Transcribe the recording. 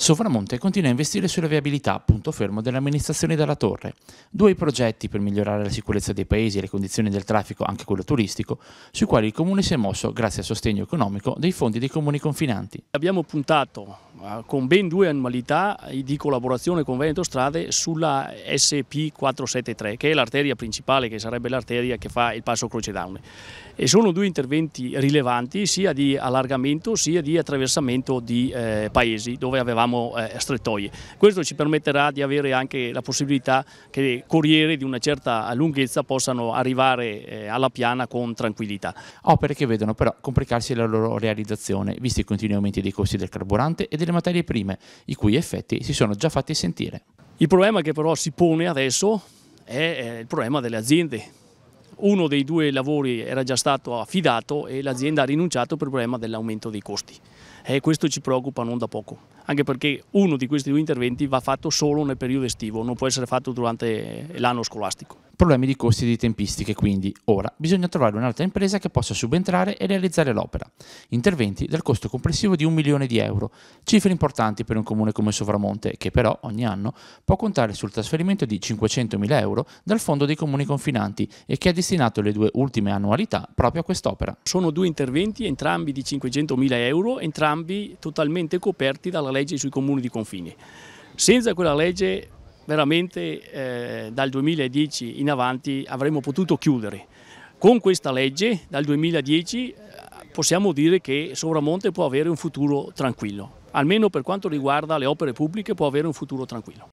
Sovramonte continua a investire sulla viabilità, punto fermo dell'amministrazione della torre. Due progetti per migliorare la sicurezza dei paesi e le condizioni del traffico, anche quello turistico, sui quali il comune si è mosso grazie al sostegno economico dei fondi dei comuni confinanti. Abbiamo puntato eh, con ben due annualità di collaborazione con Veneto Strade sulla SP473, che è l'arteria principale, che sarebbe l'arteria che fa il passo Croce Down. E sono due interventi rilevanti sia di allargamento sia di attraversamento di eh, paesi dove avevamo diciamo, eh, strettoie. Questo ci permetterà di avere anche la possibilità che corrieri di una certa lunghezza possano arrivare eh, alla piana con tranquillità. Opere che vedono però complicarsi la loro realizzazione, visti i continui aumenti dei costi del carburante e delle materie prime, i cui effetti si sono già fatti sentire. Il problema che però si pone adesso è eh, il problema delle aziende uno dei due lavori era già stato affidato e l'azienda ha rinunciato per il problema dell'aumento dei costi. E questo ci preoccupa non da poco, anche perché uno di questi due interventi va fatto solo nel periodo estivo, non può essere fatto durante l'anno scolastico. Problemi di costi e di tempistiche, quindi ora bisogna trovare un'altra impresa che possa subentrare e realizzare l'opera. Interventi dal costo complessivo di un milione di euro, cifre importanti per un comune come Sovramonte che però ogni anno può contare sul trasferimento di 500.000 euro dal Fondo dei Comuni Confinanti e che ha destinato le due ultime annualità proprio a quest'opera. Sono due interventi, entrambi di 500.000 euro, entrambi totalmente coperti dalla legge sui comuni di confine. Senza quella legge veramente eh, dal 2010 in avanti avremmo potuto chiudere. Con questa legge dal 2010 eh, possiamo dire che Sovramonte può avere un futuro tranquillo, almeno per quanto riguarda le opere pubbliche può avere un futuro tranquillo.